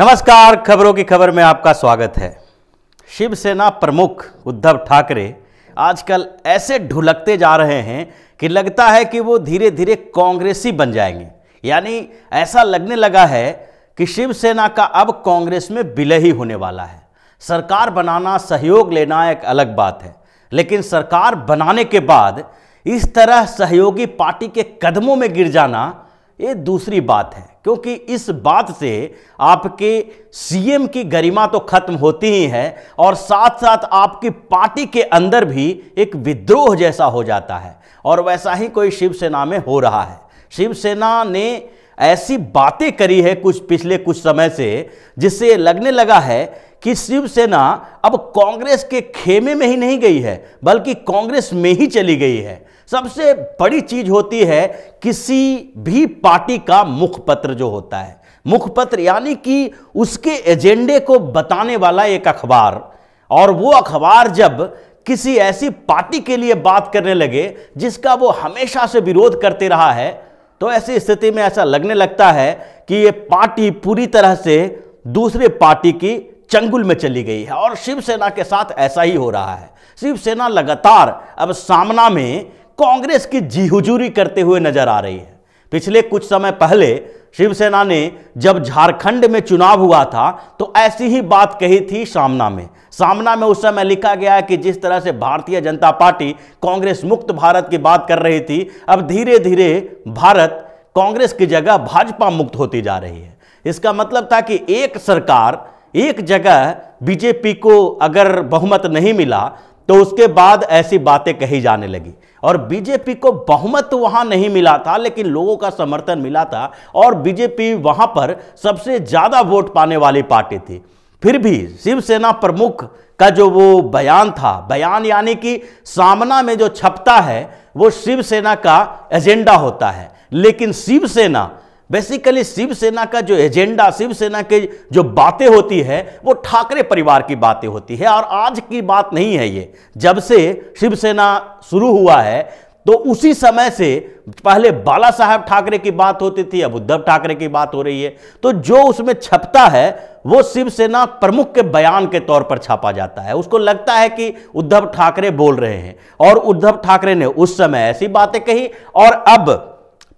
नमस्कार खबरों की खबर में आपका स्वागत है शिवसेना प्रमुख उद्धव ठाकरे आजकल ऐसे ढुलकते जा रहे हैं कि लगता है कि वो धीरे धीरे कांग्रेसी बन जाएंगे यानी ऐसा लगने लगा है कि शिवसेना का अब कांग्रेस में विलय ही होने वाला है सरकार बनाना सहयोग लेना एक अलग बात है लेकिन सरकार बनाने के बाद इस तरह सहयोगी पार्टी के कदमों में गिर जाना ये दूसरी बात है क्योंकि इस बात से आपके सीएम की गरिमा तो खत्म होती ही है और साथ साथ आपकी पार्टी के अंदर भी एक विद्रोह जैसा हो जाता है और वैसा ही कोई शिवसेना में हो रहा है शिवसेना ने ऐसी बातें करी है कुछ पिछले कुछ समय से जिससे लगने लगा है कि शिवसेना अब कांग्रेस के खेमे में ही नहीं गई है बल्कि कांग्रेस में ही चली गई है सबसे बड़ी चीज होती है किसी भी पार्टी का मुखपत्र जो होता है मुखपत्र यानी कि उसके एजेंडे को बताने वाला एक अखबार और वो अखबार जब किसी ऐसी पार्टी के लिए बात करने लगे जिसका वो हमेशा से विरोध करते रहा है तो ऐसी स्थिति में ऐसा लगने लगता है कि ये पार्टी पूरी तरह से दूसरे पार्टी की चंगुल में चली गई है और शिवसेना के साथ ऐसा ही हो रहा है शिवसेना लगातार अब सामना में कांग्रेस की जी हुजूरी करते हुए नजर आ रही है पिछले कुछ समय पहले शिवसेना ने जब झारखंड में चुनाव हुआ था तो ऐसी ही बात कही थी सामना में सामना में उस समय लिखा गया है कि जिस तरह से भारतीय जनता पार्टी कांग्रेस मुक्त भारत की बात कर रही थी अब धीरे धीरे भारत कांग्रेस की जगह भाजपा मुक्त होती जा रही है इसका मतलब था कि एक सरकार एक जगह बीजेपी को अगर बहुमत नहीं मिला तो उसके बाद ऐसी बातें कही जाने लगी और बीजेपी को बहुमत वहां नहीं मिला था लेकिन लोगों का समर्थन मिला था और बीजेपी वहां पर सबसे ज़्यादा वोट पाने वाली पार्टी थी फिर भी शिवसेना प्रमुख का जो वो बयान था बयान यानी कि सामना में जो छपता है वो शिवसेना का एजेंडा होता है लेकिन शिवसेना बेसिकली शिवसेना का जो एजेंडा शिवसेना के जो बातें होती है वो ठाकरे परिवार की बातें होती है और आज की बात नहीं है ये जब से शिवसेना शुरू हुआ है तो उसी समय से पहले बाला साहब ठाकरे की बात होती थी अब उद्धव ठाकरे की बात हो रही है तो जो उसमें छपता है वो शिवसेना प्रमुख के बयान के तौर पर छापा जाता है उसको लगता है कि उद्धव ठाकरे बोल रहे हैं और उद्धव ठाकरे ने उस समय ऐसी बातें कही और अब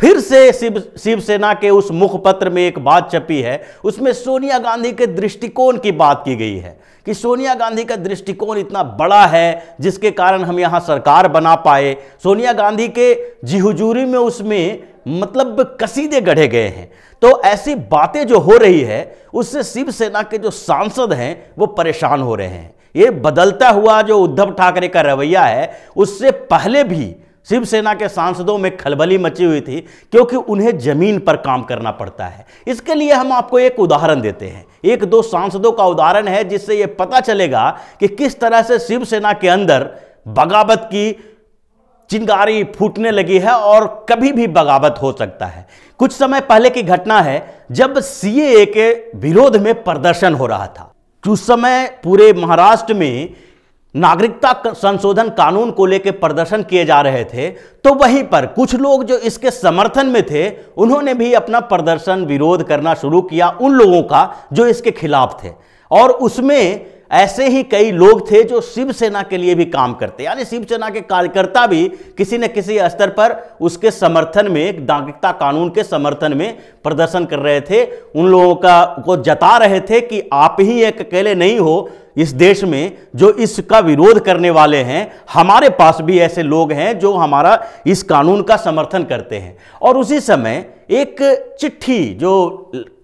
फिर से शिव शिवसेना के उस मुखपत्र में एक बात छपी है उसमें सोनिया गांधी के दृष्टिकोण की बात की गई है कि सोनिया गांधी का दृष्टिकोण इतना बड़ा है जिसके कारण हम यहाँ सरकार बना पाए सोनिया गांधी के जिहुजूरी में उसमें मतलब कसीदे गढ़े गए हैं तो ऐसी बातें जो हो रही है उससे शिवसेना के जो सांसद हैं वो परेशान हो रहे हैं ये बदलता हुआ जो उद्धव ठाकरे का रवैया है उससे पहले भी शिवसेना के सांसदों में खलबली मची हुई थी क्योंकि उन्हें जमीन पर काम करना पड़ता है इसके लिए हम आपको एक उदाहरण देते हैं एक दो सांसदों का उदाहरण है जिससे ये पता चलेगा कि किस तरह से शिवसेना के अंदर बगावत की चिंगारी फूटने लगी है और कभी भी बगावत हो सकता है कुछ समय पहले की घटना है जब सीएए के विरोध में प्रदर्शन हो रहा था उस समय पूरे महाराष्ट्र में नागरिकता संशोधन कानून को लेकर प्रदर्शन किए जा रहे थे तो वहीं पर कुछ लोग जो इसके समर्थन में थे उन्होंने भी अपना प्रदर्शन विरोध करना शुरू किया उन लोगों का जो इसके खिलाफ थे और उसमें ऐसे ही कई लोग थे जो शिवसेना के लिए भी काम करते यानी शिवसेना के कार्यकर्ता भी किसी न किसी स्तर पर उसके समर्थन में नागरिकता कानून के समर्थन में प्रदर्शन कर रहे थे उन लोगों का को जता रहे थे कि आप ही एक अकेले नहीं हो इस देश में जो इसका विरोध करने वाले हैं हमारे पास भी ऐसे लोग हैं जो हमारा इस कानून का समर्थन करते हैं और उसी समय एक चिट्ठी जो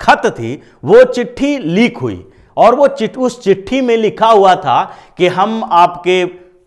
खत थी वो चिट्ठी लीक हुई और वो चिट उस चिट्ठी में लिखा हुआ था कि हम आपके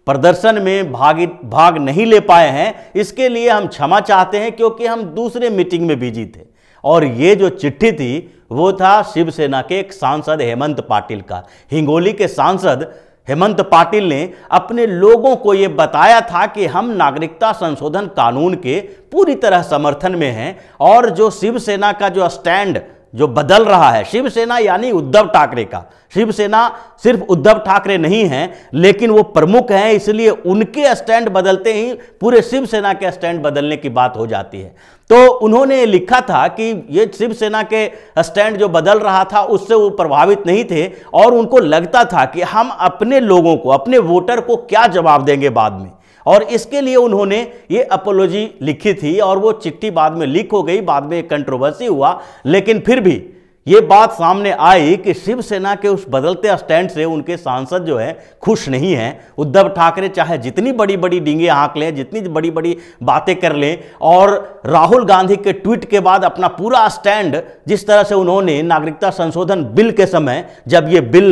प्रदर्शन में भाग भाग नहीं ले पाए हैं इसके लिए हम क्षमा चाहते हैं क्योंकि हम दूसरे मीटिंग में बिजी थे और ये जो चिट्ठी थी वो था शिवसेना के एक सांसद हेमंत पाटिल का हिंगोली के सांसद हेमंत पाटिल ने अपने लोगों को ये बताया था कि हम नागरिकता संशोधन कानून के पूरी तरह समर्थन में हैं और जो शिवसेना का जो स्टैंड जो बदल रहा है शिवसेना यानी उद्धव ठाकरे का शिवसेना सिर्फ उद्धव ठाकरे नहीं है लेकिन वो प्रमुख हैं इसलिए उनके स्टैंड बदलते ही पूरे शिवसेना के स्टैंड बदलने की बात हो जाती है तो उन्होंने लिखा था कि ये शिवसेना के स्टैंड जो बदल रहा था उससे वो प्रभावित नहीं थे और उनको लगता था कि हम अपने लोगों को अपने वोटर को क्या जवाब देंगे बाद में और इसके लिए उन्होंने ये अपोलॉजी लिखी थी और वो चिट्ठी बाद में लीक हो गई बाद में एक कंट्रोवर्सी हुआ लेकिन फिर भी ये बात सामने आई कि शिवसेना के उस बदलते स्टैंड से उनके सांसद जो हैं खुश नहीं हैं उद्धव ठाकरे चाहे जितनी बड़ी बड़ी डींगे हाँक लें जितनी बड़ी बड़ी बातें कर लें और राहुल गांधी के ट्वीट के बाद अपना पूरा स्टैंड जिस तरह से उन्होंने नागरिकता संशोधन बिल के समय जब ये बिल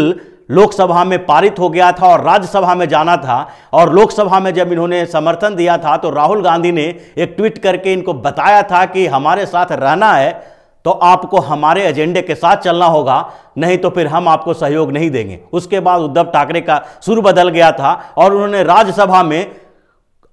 लोकसभा में पारित हो गया था और राज्यसभा में जाना था और लोकसभा में जब इन्होंने समर्थन दिया था तो राहुल गांधी ने एक ट्वीट करके इनको बताया था कि हमारे साथ रहना है तो आपको हमारे एजेंडे के साथ चलना होगा नहीं तो फिर हम आपको सहयोग नहीं देंगे उसके बाद उद्धव ठाकरे का सुर बदल गया था और उन्होंने राज्यसभा में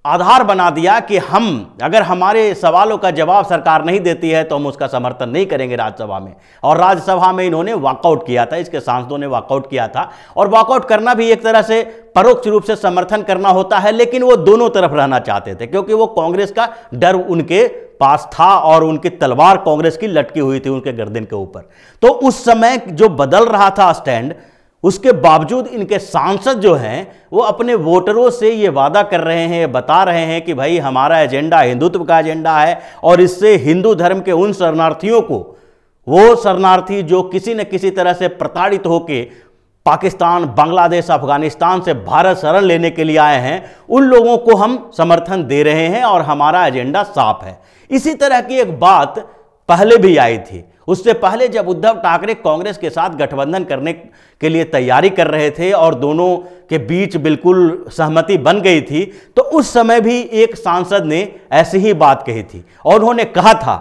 आधार बना दिया कि हम अगर हमारे सवालों का जवाब सरकार नहीं देती है तो हम उसका समर्थन नहीं करेंगे राज्यसभा में और राज्यसभा में इन्होंने वॉकआउट किया था इसके सांसदों ने वॉकआउट किया था और वॉकआउट करना भी एक तरह से परोक्ष रूप से समर्थन करना होता है लेकिन वो दोनों तरफ रहना चाहते थे क्योंकि वो कांग्रेस का डर उनके पास था और उनकी तलवार कांग्रेस की लटकी हुई थी उनके गर्दन के ऊपर तो उस समय जो बदल रहा था स्टैंड उसके बावजूद इनके सांसद जो हैं वो अपने वोटरों से ये वादा कर रहे हैं बता रहे हैं कि भाई हमारा एजेंडा हिंदुत्व का एजेंडा है और इससे हिंदू धर्म के उन शरणार्थियों को वो शरणार्थी जो किसी न किसी तरह से प्रताड़ित होकर पाकिस्तान बांग्लादेश अफगानिस्तान से भारत शरण लेने के लिए आए हैं उन लोगों को हम समर्थन दे रहे हैं और हमारा एजेंडा साफ है इसी तरह की एक बात पहले भी आई थी उससे पहले जब उद्धव ठाकरे कांग्रेस के साथ गठबंधन करने के लिए तैयारी कर रहे थे और दोनों के बीच बिल्कुल सहमति बन गई थी तो उस समय भी एक सांसद ने ऐसी ही बात कही थी और उन्होंने कहा था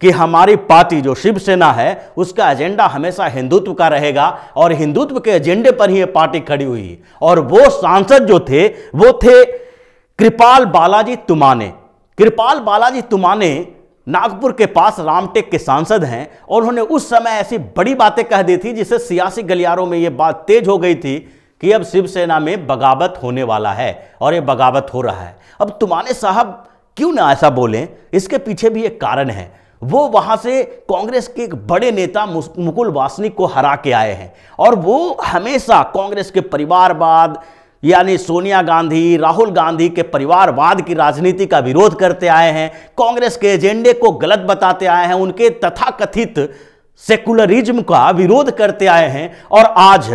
कि हमारी पार्टी जो शिवसेना है उसका एजेंडा हमेशा हिंदुत्व का रहेगा और हिंदुत्व के एजेंडे पर ही ये पार्टी खड़ी हुई और वो सांसद जो थे वो थे कृपाल बालाजी तुमाने कृपाल बालाजी तुमाने नागपुर के पास रामटेक के सांसद हैं और उन्होंने उस समय ऐसी बड़ी बातें कह दी थी जिससे सियासी गलियारों में ये बात तेज हो गई थी कि अब शिवसेना में बगावत होने वाला है और ये बगावत हो रहा है अब तुम्हारे साहब क्यों ना ऐसा बोलें इसके पीछे भी एक कारण है वो वहाँ से कांग्रेस के एक बड़े नेता मुकुल वासनिक को हरा के आए हैं और वो हमेशा कांग्रेस के परिवारवाद यानी सोनिया गांधी राहुल गांधी के परिवारवाद की राजनीति का विरोध करते आए हैं कांग्रेस के एजेंडे को गलत बताते आए हैं उनके तथाकथित सेकुलरिज्म का विरोध करते आए हैं और आज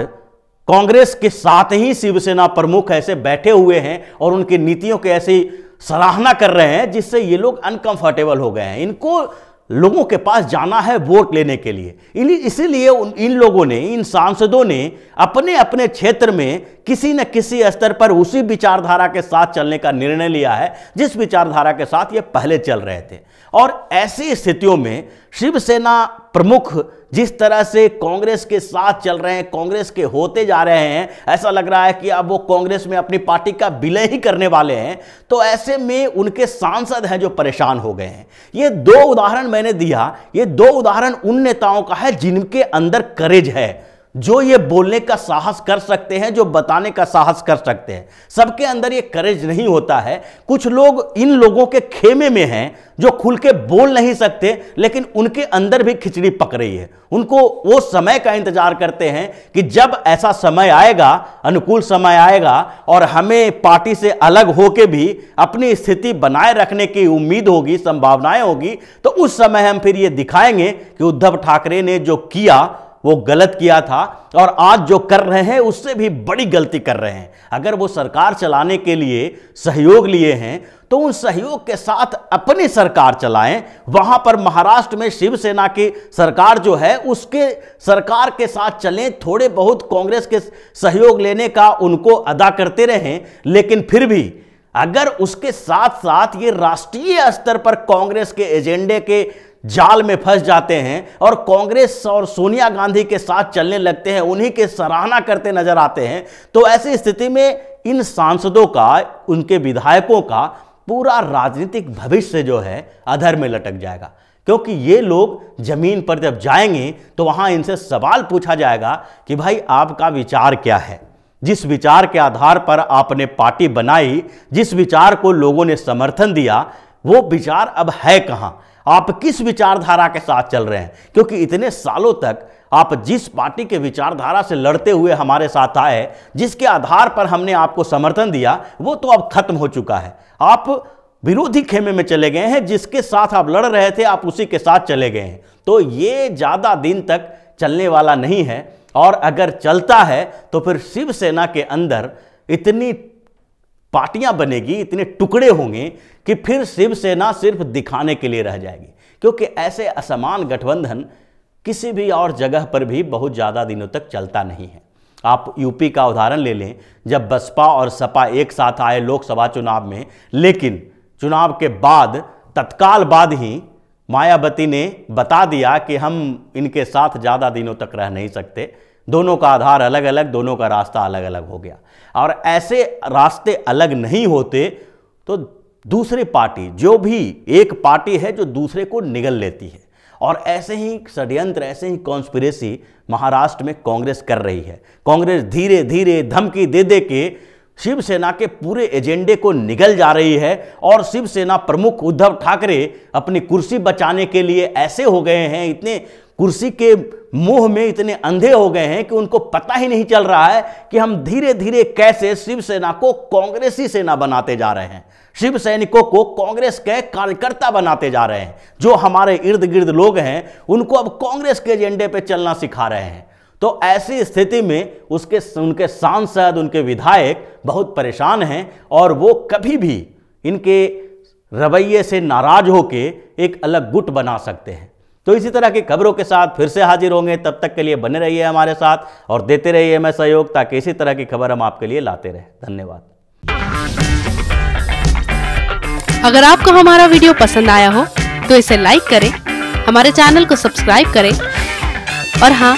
कांग्रेस के साथ ही शिवसेना प्रमुख ऐसे बैठे हुए हैं और उनकी नीतियों के ऐसी सराहना कर रहे हैं जिससे ये लोग अनकंफर्टेबल हो गए हैं इनको लोगों के पास जाना है वोट लेने के लिए इसीलिए इन लोगों ने इन सांसदों ने अपने अपने क्षेत्र में किसी न किसी स्तर पर उसी विचारधारा के साथ चलने का निर्णय लिया है जिस विचारधारा के साथ ये पहले चल रहे थे और ऐसी स्थितियों में शिवसेना प्रमुख जिस तरह से कांग्रेस के साथ चल रहे हैं कांग्रेस के होते जा रहे हैं ऐसा लग रहा है कि अब वो कांग्रेस में अपनी पार्टी का विलय ही करने वाले हैं तो ऐसे में उनके सांसद हैं जो परेशान हो गए हैं ये दो उदाहरण मैंने दिया ये दो उदाहरण उन नेताओं का है जिनके अंदर करेज है जो ये बोलने का साहस कर सकते हैं जो बताने का साहस कर सकते हैं सबके अंदर ये करेज नहीं होता है कुछ लोग इन लोगों के खेमे में हैं जो खुल के बोल नहीं सकते लेकिन उनके अंदर भी खिचड़ी पक रही है उनको वो समय का इंतजार करते हैं कि जब ऐसा समय आएगा अनुकूल समय आएगा और हमें पार्टी से अलग होके भी अपनी स्थिति बनाए रखने की उम्मीद होगी संभावनाएं होगी तो उस समय हम फिर ये दिखाएंगे कि उद्धव ठाकरे ने जो किया वो गलत किया था और आज जो कर रहे हैं उससे भी बड़ी गलती कर रहे हैं अगर वो सरकार चलाने के लिए सहयोग लिए हैं तो उन सहयोग के साथ अपनी सरकार चलाएं वहां पर महाराष्ट्र में शिवसेना की सरकार जो है उसके सरकार के साथ चलें थोड़े बहुत कांग्रेस के सहयोग लेने का उनको अदा करते रहें लेकिन फिर भी अगर उसके साथ साथ ये राष्ट्रीय स्तर पर कांग्रेस के एजेंडे के जाल में फंस जाते हैं और कांग्रेस और सोनिया गांधी के साथ चलने लगते हैं उन्हीं के सराहना करते नजर आते हैं तो ऐसी स्थिति में इन सांसदों का उनके विधायकों का पूरा राजनीतिक भविष्य जो है अधर में लटक जाएगा क्योंकि ये लोग जमीन पर जब जाएंगे तो वहाँ इनसे सवाल पूछा जाएगा कि भाई आपका विचार क्या है जिस विचार के आधार पर आपने पार्टी बनाई जिस विचार को लोगों ने समर्थन दिया वो विचार अब है कहाँ आप किस विचारधारा के साथ चल रहे हैं क्योंकि इतने सालों तक आप जिस पार्टी के विचारधारा से लड़ते हुए हमारे साथ आए जिसके आधार पर हमने आपको समर्थन दिया वो तो अब खत्म हो चुका है आप विरोधी खेमे में चले गए हैं जिसके साथ आप लड़ रहे थे आप उसी के साथ चले गए हैं तो ये ज़्यादा दिन तक चलने वाला नहीं है और अगर चलता है तो फिर शिवसेना के अंदर इतनी पार्टियां बनेगी इतने टुकड़े होंगे कि फिर शिवसेना सिर्फ दिखाने के लिए रह जाएगी क्योंकि ऐसे असमान गठबंधन किसी भी और जगह पर भी बहुत ज़्यादा दिनों तक चलता नहीं है आप यूपी का उदाहरण ले लें जब बसपा और सपा एक साथ आए लोकसभा चुनाव में लेकिन चुनाव के बाद तत्काल बाद ही मायावती ने बता दिया कि हम इनके साथ ज़्यादा दिनों तक रह नहीं सकते दोनों का आधार अलग अलग दोनों का रास्ता अलग अलग हो गया और ऐसे रास्ते अलग नहीं होते तो दूसरी पार्टी जो भी एक पार्टी है जो दूसरे को निगल लेती है और ऐसे ही षड्यंत्र ऐसे ही कॉन्स्पिरेसी महाराष्ट्र में कांग्रेस कर रही है कांग्रेस धीरे धीरे धमकी दे दे के शिवसेना के पूरे एजेंडे को निगल जा रही है और शिवसेना प्रमुख उद्धव ठाकरे अपनी कुर्सी बचाने के लिए ऐसे हो गए हैं इतने कुर्सी के मुंह में इतने अंधे हो गए हैं कि उनको पता ही नहीं चल रहा है कि हम धीरे धीरे कैसे शिवसेना को कांग्रेसी सेना बनाते जा रहे हैं शिव सैनिकों को कांग्रेस के कार्यकर्ता बनाते जा रहे हैं जो हमारे इर्द गिर्द लोग हैं उनको अब कांग्रेस के एजेंडे पर चलना सिखा रहे हैं तो ऐसी स्थिति में उसके उनके सांसद उनके विधायक बहुत परेशान हैं और वो कभी भी इनके रवैये से नाराज होके एक अलग गुट बना सकते हैं तो इसी तरह की खबरों के साथ फिर से हाजिर होंगे तब तक के लिए बने रहिए हमारे साथ और देते रहिए हमें सहयोग ताकि इसी तरह की खबर हम आपके लिए लाते रहे धन्यवाद अगर आपको हमारा वीडियो पसंद आया हो तो इसे लाइक करें हमारे चैनल को सब्सक्राइब करें और हाँ